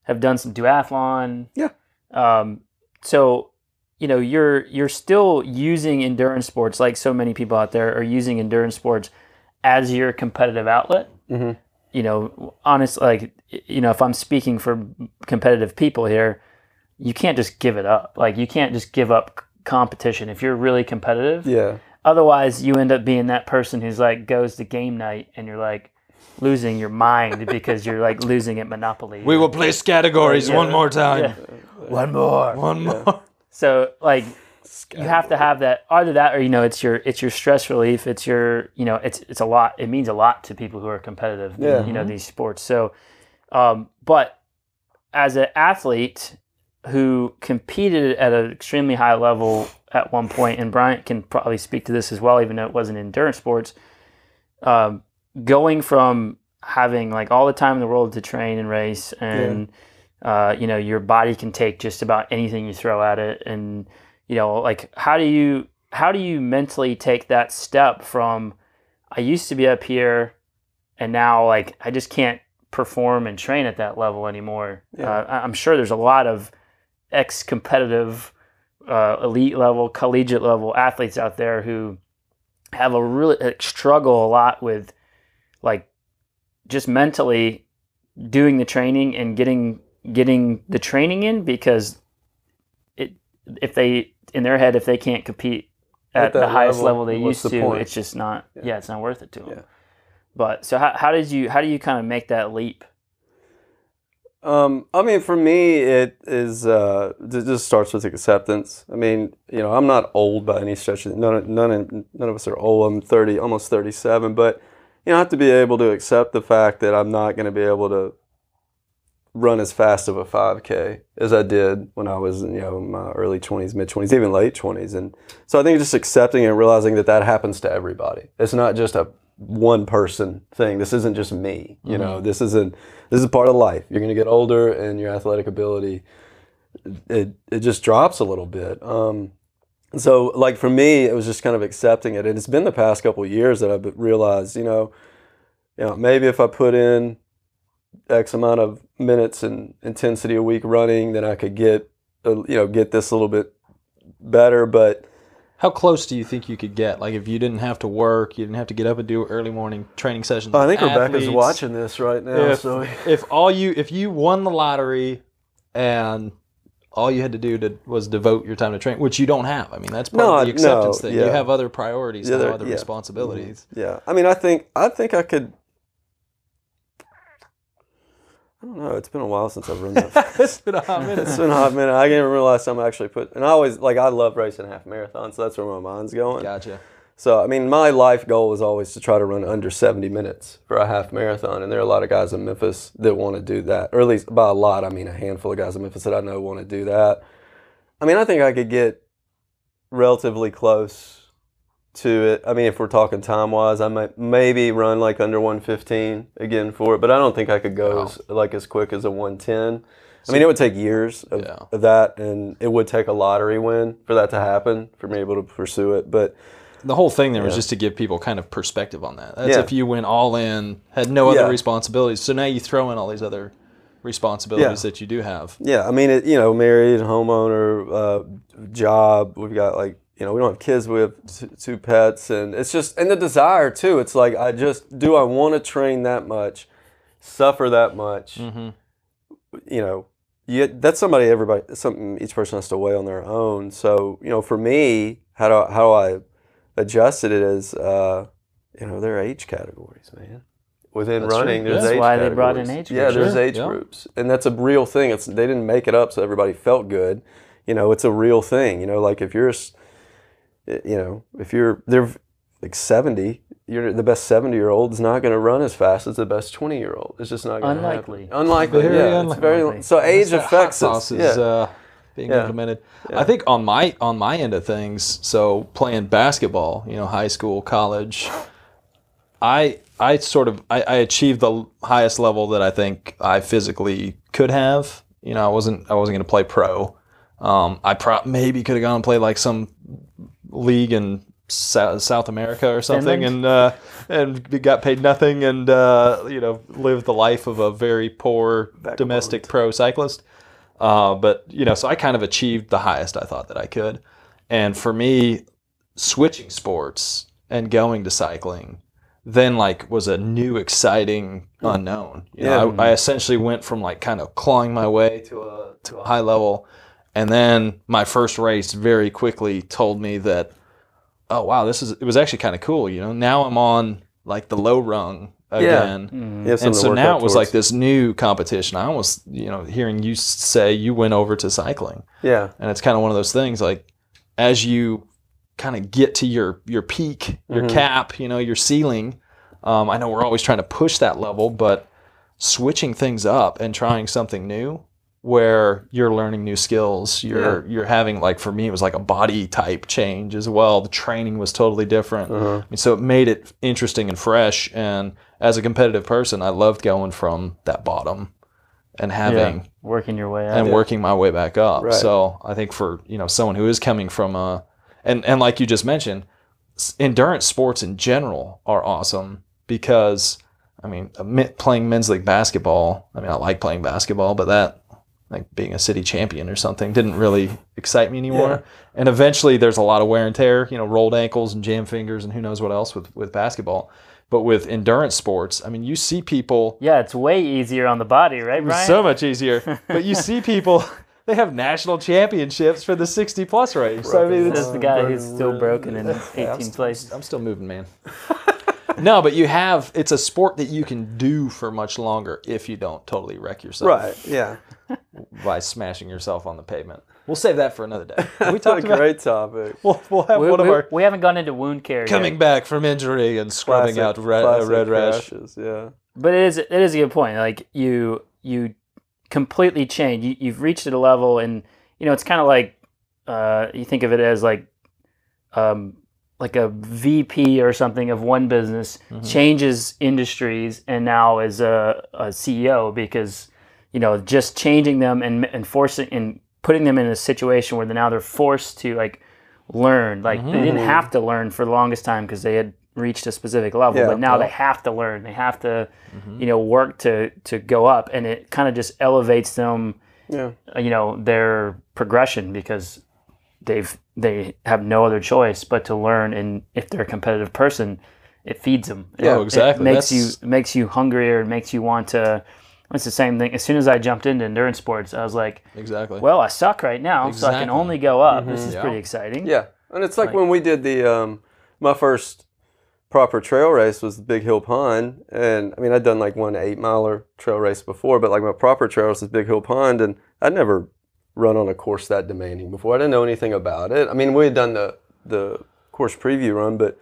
B: have done some duathlon. Yeah. Um, so you know you're you're still using endurance sports like so many people out there are using endurance sports as your competitive outlet mm-hmm you know, honestly, like, you know, if I'm speaking for competitive people here, you can't just give it up. Like, you can't just give up competition if you're really competitive. Yeah. Otherwise, you end up being that person who's like goes to game night and you're like losing your mind because you're like losing at Monopoly. We will place categories yeah. one more time. Yeah. One more. One more. So, like, you have to have that either that or you know it's your it's your stress relief it's your you know it's it's a lot it means a lot to people who are competitive yeah. in, you know mm-hmm. these sports so um, but as an athlete who competed at an extremely high level at one point and Bryant can probably speak to this as well even though it wasn't endurance sports um, going from having like all the time in the world to train and race and yeah. uh, you know your body can take just about anything you throw at it and you know like how do you how do you mentally take that step from i used to be up here and now like i just can't perform and train at that level anymore yeah. uh, i'm sure there's a lot of ex-competitive uh, elite level collegiate level athletes out there who have a really like, struggle a lot with like just mentally doing the training and getting getting the training in because it if they in their head if they can't compete at, at the highest level, level they used the to, point? it's just not. Yeah. yeah. it's not worth it to them. Yeah. But so how, how did you how do you kind of make that leap?
A: Um, I mean, for me, it is uh, it just starts with acceptance. I mean, you know, I'm not old by any stretch. None, none, none of us are old. I'm 30, almost 37, but you know, I have to be able to accept the fact that I'm not going to be able to run as fast of a 5K as I did when I was, you know, in my early 20s, mid 20s, even late 20s. And so I think just accepting and realizing that that happens to everybody. It's not just a one person thing. This isn't just me. You mm-hmm. know, this isn't this is part of life. You're going to get older and your athletic ability it it just drops a little bit. Um so like for me, it was just kind of accepting it. And it's been the past couple years that I've realized, you know, you know, maybe if I put in X amount of minutes and intensity a week running, then I could get, uh, you know, get this a little bit better. But how close do you think you could get? Like if you didn't have to work, you didn't have to get up and do
C: early morning training sessions. I think athletes, Rebecca's watching this right now. If, so if all you if you won the lottery and all you had to do to, was devote your time to training, which you don't
A: have. I mean, that's part no, of the acceptance no, thing. Yeah. You have other priorities, yeah, other yeah. responsibilities. Yeah, I mean, I think I think I could I don't know. It's been a while since I've run that. it's been a hot minute. it's been a hot minute. I can't realize I'm actually put. And I always like I love racing half marathons, so that's where my mind's going. Gotcha. So I mean, my life goal is always to try to run under 70 minutes for a half marathon, and there are a lot of guys in Memphis that want to do that, or at least by a lot I mean a handful of guys in Memphis that I know want to do that. I mean, I think I could get relatively close to it. I mean, if we're talking time wise, I might maybe run like under 115 again for it, but I don't think I could go wow. as, like as quick as a 110. So, I mean, it would take years of, yeah. of, that, and it would take a lottery win for that to happen for me able to pursue it. But the whole thing there yeah. was just
C: to give people kind of perspective on that. That's yeah. if you went all in, had no other responsibilities. So now you throw in all these other
A: responsibilities that you do have. Yeah, I mean, it, you know, married, homeowner, uh, job. We've got like you know, we don't have kids. We have two, two pets, and it's just and the desire too. It's like I just do I want to train that much, suffer that much. Mm-hmm. You know, you, that's somebody everybody something each person has to weigh on their own. So you know, for me, how do I, how I adjusted it is, uh, you know, there are age categories, man. Within that's running, true. there's that's age why categories. they brought in age. Groups. Yeah, there's age yeah. groups, and that's a real thing. It's they didn't make it up so everybody felt good. You know, it's a real thing. You know, like if you're you know, if you're they're like 70, you're the best 70 year old is not going to run as fast as the best 20 year old. It's just not going to happen. Unlikely. Very yeah, unlikely. Very, so age affects us. Is, yeah. Uh, being yeah.
C: implemented. Yeah. I think on my on my end of things, so playing basketball, you know, high school, college, I I sort of I, I achieved the highest level that I think I physically could have. You know, I wasn't I wasn't going to play pro. Um, I pro- maybe could have gone and played like some league in South America or something, Finland. and uh, and got paid nothing, and uh, you know lived the life of a very poor Back domestic pro cyclist. Uh, but you know, so I kind of achieved the highest I thought that I could, and for me, switching sports and going to cycling then like was a new exciting hmm. unknown. You yeah, know, I, I essentially went from like kind of clawing my way to a to a high level and then my first race very quickly told me that, oh wow, this is it was actually kind of cool, you know. Now I'm on like the low rung again. Mm-hmm. Yeah. Mm-hmm. and so now it was like this new competition. I almost, you know, hearing you say you went over to cycling. Yeah. And it's kind of one of those things like as you kind of get to your your peak, your mm-hmm. cap, you know, your ceiling. Um, I know we're always trying to push that level, but switching things up and trying something new where you're learning new skills you're yeah. you're having like for me it was like a body type change as well the training was totally different uh-huh. I mean, so it made it interesting and fresh and as a competitive person i loved going from that bottom and having yeah. working your way up and working my way back up right. so i think for you know someone who is coming from a and and like you just mentioned endurance sports in general are awesome because i mean playing men's league basketball i mean i like playing basketball but that like being a city champion or something didn't really excite me anymore. Yeah. And eventually, there's a lot of wear and tear, you know, rolled ankles and jam fingers and who knows what else with with basketball. But with endurance sports, I mean, you see people. Yeah, it's way easier on the body, right, Brian? So much easier. but you see people. They have national championships for the 60 plus race. So I mean, this is the guy who's still broken in 18th yeah, I'm place. I'm still moving, man. no, but you have it's a sport that you can do for much longer if you don't totally wreck yourself. Right. Yeah by smashing yourself on the pavement. We'll save that for another day. We talked about great
B: topic. We'll, we'll have we, one we, of our. We haven't gone into wound care. Coming yet.
C: back from injury and scrubbing classic, out uh,
B: red, uh, red rashes. Yeah. But it is it is a good point. Like you you completely change. You, you've reached a level, and you know it's kind of like uh, you think of it as like um, like a VP or something of one business mm-hmm. changes industries and now is a, a CEO because you know, just changing them and, and forcing and putting them in a situation where now they're forced to like learn. Like mm-hmm. they didn't mm-hmm. have to learn for the longest time because they had reached a specific level, yeah, but now yeah. they have to learn. They have to, mm-hmm. you know, work to to go up, and it kind of just elevates them. Yeah. Uh, you know their progression because they've they have no other choice but to learn, and if they're a competitive person, it feeds them. Yeah, it, oh, exactly. It makes That's... you makes you hungrier. It makes you want to it's the same thing. As soon as I jumped into endurance sports, I was like, exactly. Well, I suck right now, exactly. so I can only go up. Mm-hmm. This is yeah. pretty exciting.
A: Yeah, and it's like, like when we did the um, my first proper trail race was the Big Hill Pond, and I mean I'd done like one eight miler trail race before, but like my proper trail was the Big Hill Pond, and I'd never run on a course that demanding before. I didn't know anything about it. I mean, we had done the the course preview run, but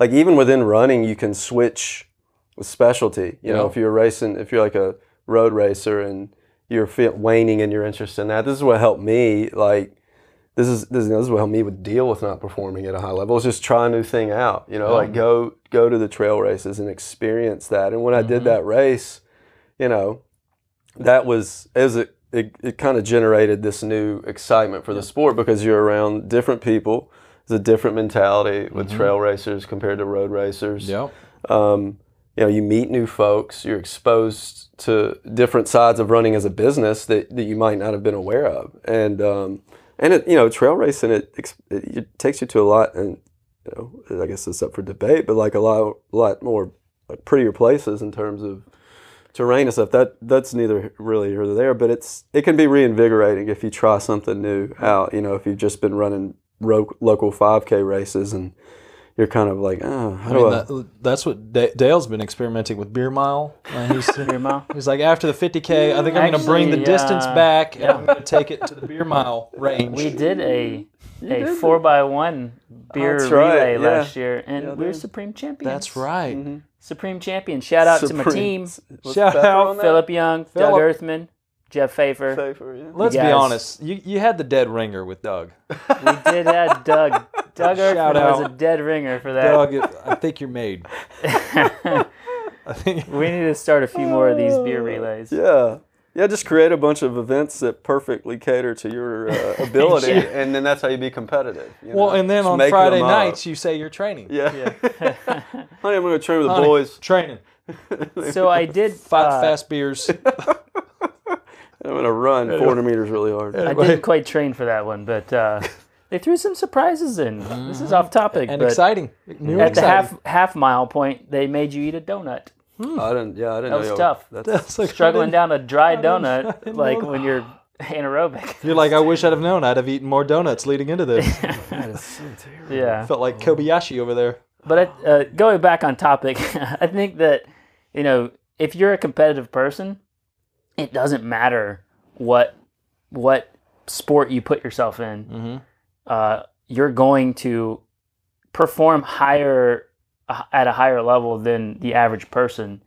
A: like even within running, you can switch with specialty. You yeah. know, if you're racing, if you're like a road racer and you're waning in your interest in that. This is what helped me. Like this is this, this is what helped me with deal with not performing at a high level. It's just try a new thing out. You know, like go go to the trail races and experience that. And when mm-hmm. I did mm-hmm. that race, you know, that was as it it, it kind of generated this new excitement for yeah. the sport because you're around different people. It's a different mentality with mm-hmm. trail racers compared to road racers. Yeah. Um, you know, you meet new folks, you're exposed to different sides of running as a business that, that you might not have been aware of. And, um, and it, you know, trail racing, it, it, it, takes you to a lot, and, you know, I guess it's up for debate, but like a lot, lot more like prettier places in terms of terrain and stuff. That, that's neither really here or there, but it's, it can be reinvigorating if you try something new out, you know, if you've just been running ro- local 5K races and, you're kind of like, oh, how I do mean, I?
C: That, that's what D- Dale's been experimenting with beer mile. Uh, he's, beer mile. He's like, after the 50k, I think I'm going to bring the yeah. Uh, distance back,
B: yeah. and I'm going to take it to the beer mile range. We did a a four by one beer right. relay yeah. last year, and yeah, we were supreme champions. That's right, mm-hmm. supreme champion. Shout out supreme. to my team. What's Shout out Philip Young, Phillip. Doug Earthman, Jeff Favor. Favor yeah. Let's be honest.
C: You you had the dead ringer with Doug. We
B: did have Doug. Doug Shout was a dead ringer for that. Doug, I think you're made. I think. We need to start a few more of these beer oh. relays. Yeah.
A: Yeah, just create a bunch of events that perfectly cater to your uh, ability, and then that's how you be competitive. you Well, know? and then Just on Friday up. nights
C: you say you're training. Yeah. Honey, I'm going to train with the boys. Training. So I did Five
B: uh, fast beers. I'm gonna run 400 meters really hard. I didn't quite train for that one, but uh, they threw some surprises in. This is off topic and but exciting. New at exciting. the half half mile point, they made you eat a donut. Hmm.
A: I didn't. Yeah, I didn't. That know was tough. That's, like Struggling down a dry donut,
B: like when
C: you're anaerobic. You're like, I wish I'd have known. I'd have eaten more donuts leading into this. that
B: is so terrible. yeah, Felt like Kobayashi over there. but uh, going back on topic, I think that you know if you're a competitive person, it doesn't matter what what sport you put yourself in. Mm-hmm. Uh, you're going to perform higher uh, at a higher level than the average person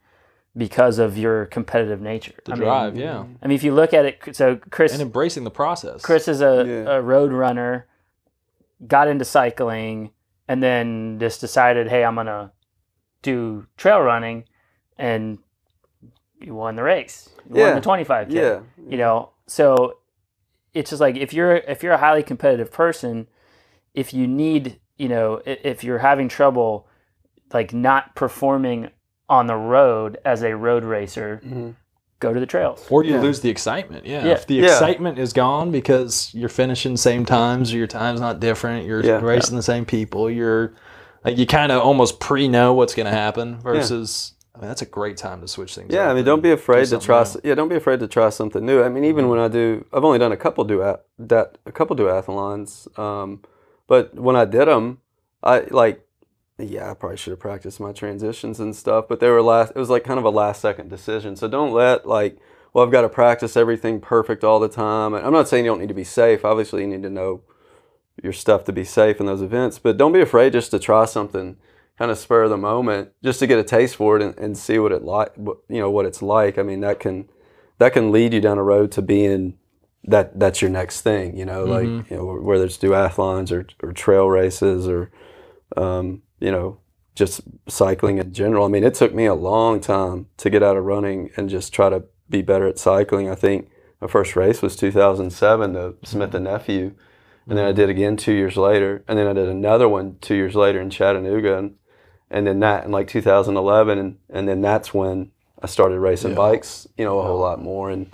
B: because of your competitive nature. The I drive, mean, yeah. I mean, if you look at it, so Chris and embracing the process. Chris is a, yeah. a road runner, got into cycling, and then just decided, hey, I'm gonna do trail running, and you won the race. You yeah. won the 25K. Yeah. You know, so it's just like if you're if you're a highly competitive person, if you need, you know, if you're having trouble like not performing on the road as a road racer, mm-hmm. go to the trails. Or you yeah. lose the excitement. Yeah. yeah. If the excitement
C: is gone because you're finishing same times or your time's not different, you're racing the same people, you're like you kind of almost pre know what's going to happen versus I mean, that's a great time to switch things. Yeah, I mean, don't be afraid do to try. New.
A: Yeah, don't be afraid to try something new. I mean, even mm-hmm. when I do, I've only done a couple duat that a couple duathlons, um, but when I did them, I like, yeah, I probably should have practiced my transitions and stuff. But they were last. It was like kind of a last second decision. So don't let like, well, I've got to practice everything perfect all the time. And I'm not saying you don't need to be safe. Obviously, you need to know your stuff to be safe in those events. But don't be afraid just to try something kind of spur of the moment just to get a taste for it and, and see what it like you know what it's like i mean that can that can lead you down a road to being that that's your next thing you know mm-hmm. like you know, whether it's duathlons or, or trail races or um, you know just cycling in general i mean it took me a long time to get out of running and just try to be better at cycling i think my first race was 2007 the smith and nephew and then I mm-hmm. did again two years later, and then I did another one two years later in Chattanooga. And and then that in like 2011 and, and then that's when i started racing yeah. bikes you know a whole lot more and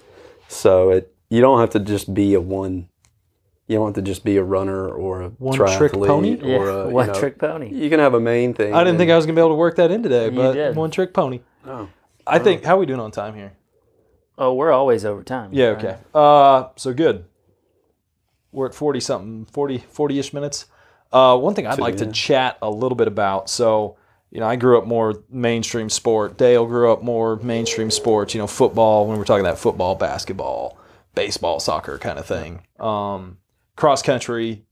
A: so it you don't have to just be a one you don't have to just be a runner or a one trick pony or yeah, a one you know, trick pony you can have a main thing i didn't think i was going to be able to work that in today but
C: one trick pony oh, i oh. think how are we doing on time here
B: oh we're always over time
C: yeah right? okay uh, so good we're at 40 something 40 40ish minutes uh, one thing i'd Two, like yeah. to chat a little bit about so you know, I grew up more mainstream sport. Dale grew up more mainstream sports, you know, football, when we're talking about football, basketball, baseball, soccer kind of thing. Um, cross country,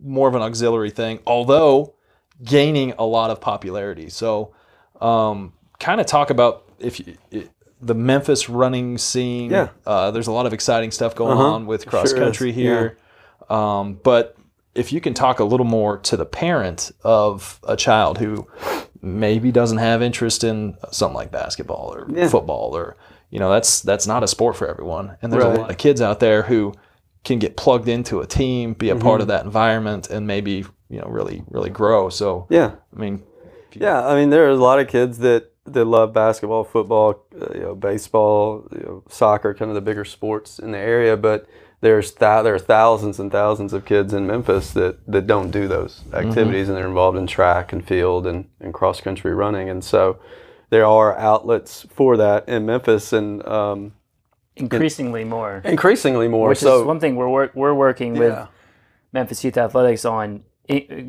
C: more of an auxiliary thing, although gaining a lot of popularity. So, um, kind of talk about if you, it, the Memphis running scene. Yeah. Uh, there's a lot of exciting stuff going uh-huh. on with cross sure country is. here. Yeah. Um, but if you can talk a little more to the parent of a child who maybe doesn't have interest in something like basketball or yeah. football or you know that's that's not a sport for everyone and there's right. a lot of kids out there who can get plugged into a team be a mm-hmm. part of mm-hmm. that environment and maybe you know really really grow so yeah i mean
A: you, yeah i mean there are a lot of kids that that love basketball football uh, you know baseball you know, soccer kind of the bigger sports in the area but there's th- there are thousands and thousands of kids in Memphis that, that don't do those mm-hmm. activities mm-hmm. and they're involved in track and field and, and cross country running. And so there are outlets for that in Memphis and um, increasingly in, more. Increasingly more. Which so, is
B: one thing we're, we're working yeah. with Memphis Youth Athletics on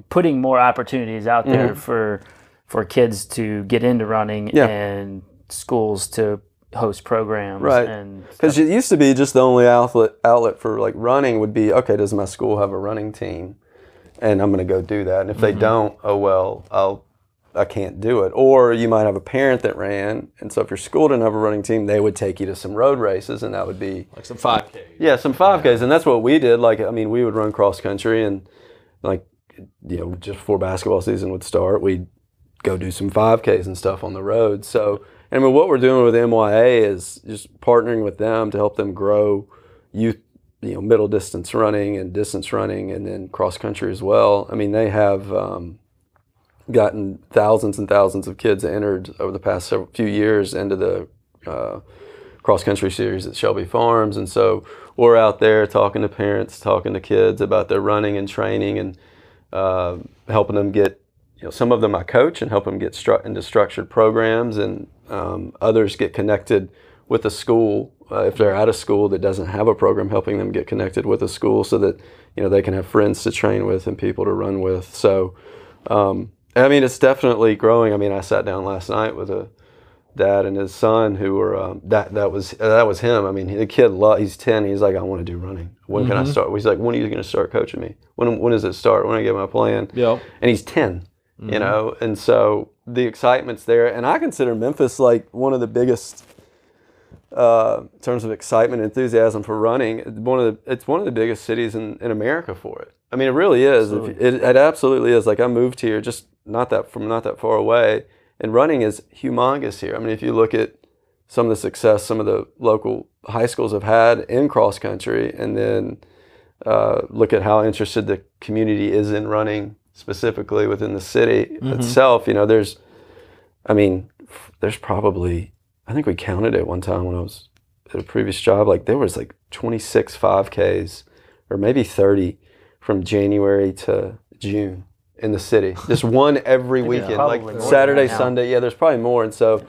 B: putting more opportunities out there mm-hmm. for for kids to get into running yeah. and schools to host programs right
A: because it used to be just the only outlet outlet for like running would be okay does my school have a running team and i'm going to go do that and if mm-hmm. they don't oh well i'll i can't do it or you might have a parent that ran and so if your school didn't have a running team they would take you to some road races and that would be like some 5k yeah some 5ks yeah. and that's what we did like i mean we would run cross country and like you know just before basketball season would start we'd go do some 5ks and stuff on the road so I mean, what we're doing with MYA is just partnering with them to help them grow youth, you know, middle distance running and distance running, and then cross country as well. I mean, they have um, gotten thousands and thousands of kids entered over the past several, few years into the uh, cross country series at Shelby Farms, and so we're out there talking to parents, talking to kids about their running and training, and uh, helping them get. You know, some of them I coach and help them get stru- into structured programs and um, others get connected with a school uh, if they're at a school that doesn't have a program, helping them get connected with a school so that you know they can have friends to train with and people to run with. So, um, I mean, it's definitely growing. I mean, I sat down last night with a dad and his son who were um, that that was uh, that was him. I mean, the kid he's ten. He's like, I want to do running. When mm-hmm. can I mm-hmm. start? He's like, when are you going to start coaching me? When when does it start? When I get my plan? Yeah. And he's 10 mm-hmm. you know, and so the excitement's there. And I consider Memphis like one of the biggest uh, in terms of excitement and enthusiasm for running. One of the, it's one of the biggest cities in, in America for it. I mean, it really is. You, it, it absolutely is. Like I moved here just not that from not that far away, and running is humongous here. I mean, if you look at some of the success some of the local high schools have had in cross country, and then uh, look at how interested the community is in running specifically within the city mm-hmm. itself, you know, there's, I mean, there's probably, I think we counted it one time when I was at a previous job, like there was like 26 5Ks or maybe 30 from January to June in the city. Just one every weekend, yeah, like Saturday, Sunday. Yeah, there's probably more. And
C: so,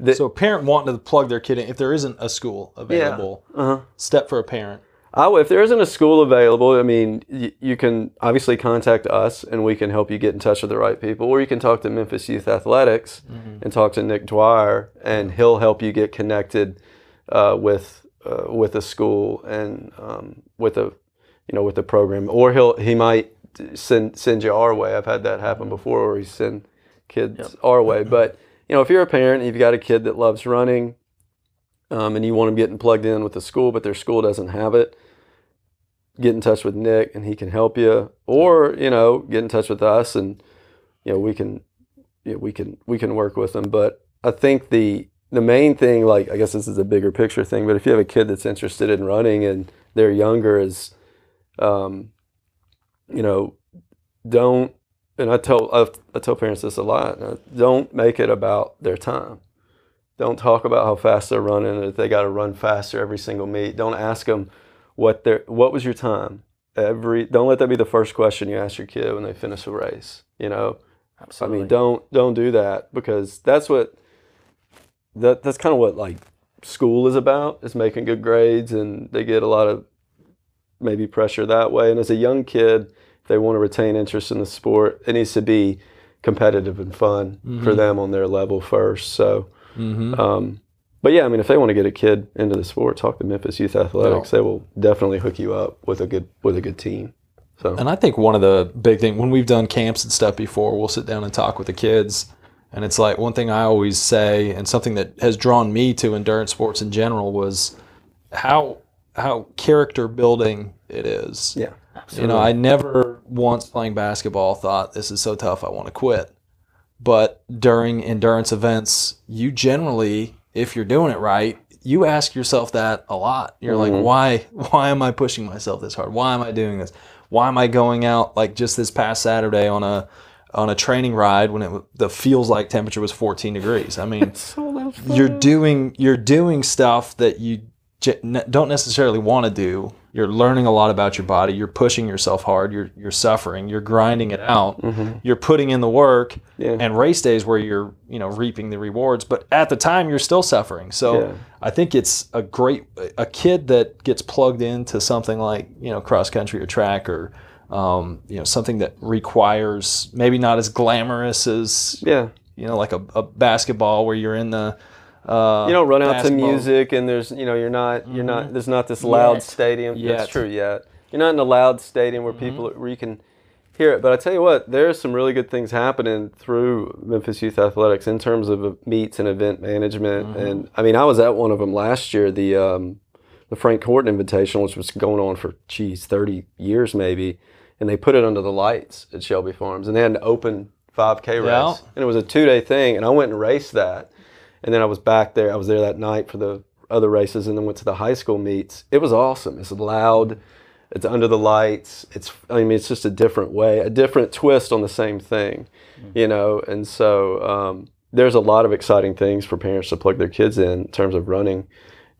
C: the, so a parent wanting to plug their kid in, if there isn't a school available, yeah. uh-huh. step for a parent.
A: Oh, if there isn't a school available, I mean, y- you can obviously contact us and we can help you get in touch with the right people, or you can talk to Memphis Youth Athletics mm-hmm. and talk to Nick Dwyer, and he'll help you get connected uh, with uh, with a school and um, with a you know with a program, or he'll he might send send you our way. I've had that happen before, where he send kids yep. our way. But you know, if you're a parent and you've got a kid that loves running, um, and you want them getting plugged in with the school, but their school doesn't have it, get in touch with Nick and he can help you. Or, you know, get in touch with us and, you know, we can, you know, we can, we can work with them. But I think the, the main thing, like, I guess this is a bigger picture thing, but if you have a kid that's interested in running and they're younger is, um, you know, don't, and I tell, I, I tell parents this a lot, uh, don't make it about their time. Don't talk about how fast they're running, that they got to run faster every single meet. Don't ask them what their what was your time. Every don't let that be the first question you ask your kid when they finish a race. You know, Absolutely. I mean, don't don't do that because that's what that that's kind of what like school is about is making good grades and they get a lot of maybe pressure that way. And as a young kid, if they want to retain interest in the sport, it needs to be competitive and fun mm-hmm. for them on their level first. So Mm-hmm. Um, but yeah, I mean, if they want to get a kid into the sport, talk to Memphis Youth Athletics. They will definitely hook you up with a good with a good team. So,
C: and I think one of the big thing when we've done camps and stuff before, we'll sit down and talk with the kids, and it's like one thing I always say, and something that has drawn me to endurance sports in general was how how character building it is. Yeah, absolutely. you know, I never once playing basketball thought this is so tough I want to quit. But during endurance events, you generally, if you're doing it right, you ask yourself that a lot. You're mm-hmm. like, why why am I pushing myself this hard? Why am I doing this? Why am I going out like just this past Saturday on a on a training ride when it the feels like temperature was 14 degrees. I mean, so you're doing you're doing stuff that you don't necessarily want to do you're learning a lot about your body you're pushing yourself hard you're you're suffering you're grinding it out mm-hmm. you're putting in the work yeah. and race days where you're you know reaping the rewards but at the time you're still suffering so yeah. i think it's a great a kid that gets plugged into something like you know cross country or track or um, you know something that requires maybe not as glamorous as yeah you know like a, a basketball where you're in the uh, you don't run out basketball. to
A: music, and there's you know you're not you're mm-hmm. not there's not this loud yet. stadium. Yet. That's true. Yet you're not in a loud stadium where mm-hmm. people where you can hear it. But I tell you what, there's some really good things happening through Memphis Youth Athletics in terms of meets and event management. Mm-hmm. And I mean, I was at one of them last year. The um, the Frank Horton Invitational, which was going on for geez, thirty years maybe, and they put it under the lights at Shelby Farms, and they had an open 5K race, and it was a two day thing, and I went and raced that and then I was back there. I was there that night for the other races, and then went to the high school meets. It was awesome. It's loud. It's under the lights. It's I mean it's just a different way, a different twist on the same thing, mm-hmm. you know. And so um, there's a lot of exciting things for parents to plug their kids in, in terms of running.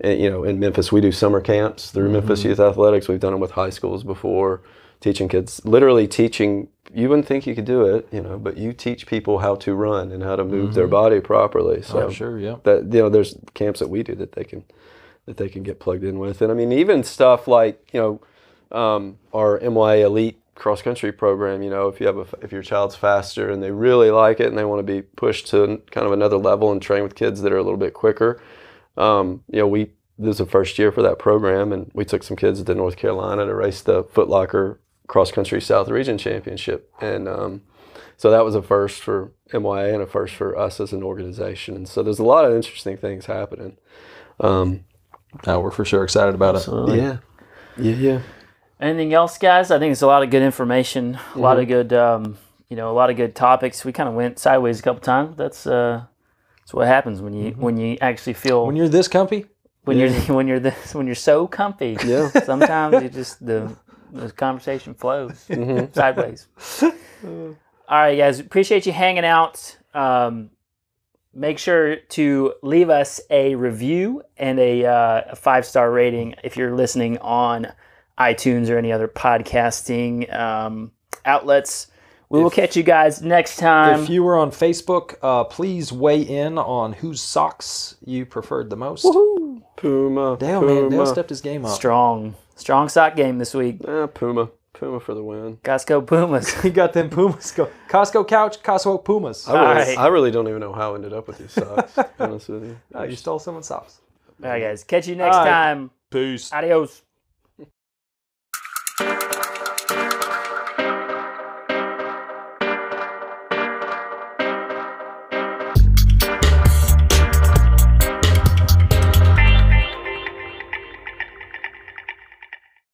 A: And, you know, in Memphis, we do summer camps through mm-hmm. Memphis Youth Athletics. We've done them with high schools before, teaching kids, literally teaching you wouldn't think you could do it, you know, but you teach people how to run and how to move mm-hmm. their body properly. Oh, so oh, sure, yeah. That you know, there's camps that we do that they can that they can get plugged in with, and I mean, even stuff like you know, um, our MYA Elite cross country program. You know, if you have a if your child's faster and they really like it and they want to be pushed to kind of another level and train with kids that are a little bit quicker, um, you know, we this is the first year for that program, and we took some kids to North Carolina to race the Footlocker cross country South Region Championship, and um, so that was a first for MYA and a first for us as an organization. And so there's a lot of interesting things happening. Um, we're for sure excited about Absolutely. it. Yeah,
B: yeah, yeah. Anything else, guys? I think it's a lot of good information, a mm-hmm. lot of good, um, you know, a lot of good topics. We kind of went sideways a couple times. That's uh, that's what happens when you mm-hmm. when you actually feel when you're
C: this comfy when yeah. you're
B: when you're this when you're so comfy. Yeah. Sometimes you just the the conversation flows mm-hmm. sideways. All right, guys, appreciate you hanging out. Um, make sure to leave us a review and a, uh, a five star rating if you're listening on iTunes or any other podcasting um, outlets. We if, will catch you guys next time. If you were on Facebook, uh, please weigh in on whose socks you preferred the most. Puma. Dale, Puma. man, Dale stepped his game up. Strong. Strong sock game this week. Eh, Puma. Puma for the win. Costco Pumas. you got them Pumas. Go. Costco couch, Costco Pumas. I really, right. I
A: really don't even know how I ended up with these socks.
B: Honestly, oh, you. stole someone's socks. All right, guys. Catch you next time. Peace. Adios.